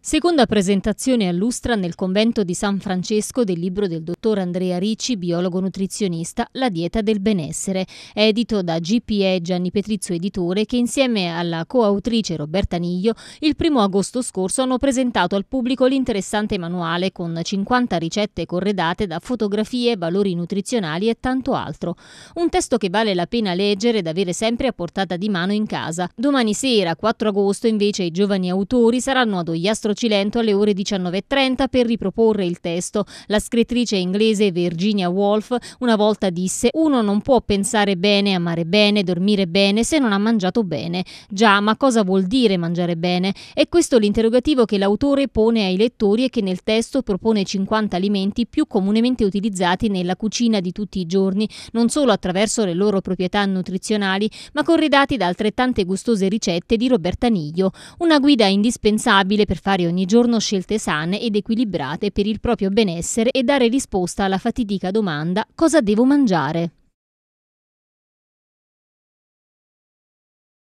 Seconda presentazione a Lustra nel convento di San Francesco del libro del dottor Andrea Ricci, biologo nutrizionista, La dieta del benessere, edito da GPE Gianni Petrizzo Editore che insieme alla coautrice Roberta Niglio il primo agosto scorso hanno presentato al pubblico l'interessante manuale con 50 ricette corredate da fotografie, valori nutrizionali e tanto altro. Un testo che vale la pena leggere ed avere sempre a portata di mano in casa. Domani sera, 4 agosto, invece i giovani autori saranno ad Ogliastro ministro Cilento alle ore 19.30 per riproporre il testo. La scrittrice inglese Virginia Woolf una volta disse «Uno non può pensare bene, amare bene, dormire bene se non ha mangiato bene». Già, ma cosa vuol dire mangiare bene? È questo l'interrogativo che l'autore pone ai lettori e che nel testo propone 50 alimenti più comunemente utilizzati nella cucina di tutti i giorni, non solo attraverso le loro proprietà nutrizionali, ma corredati da altrettante gustose ricette di Roberta Niglio. Una guida indispensabile per fare fare ogni giorno scelte sane ed equilibrate per il proprio benessere e dare risposta alla fatidica domanda cosa devo mangiare.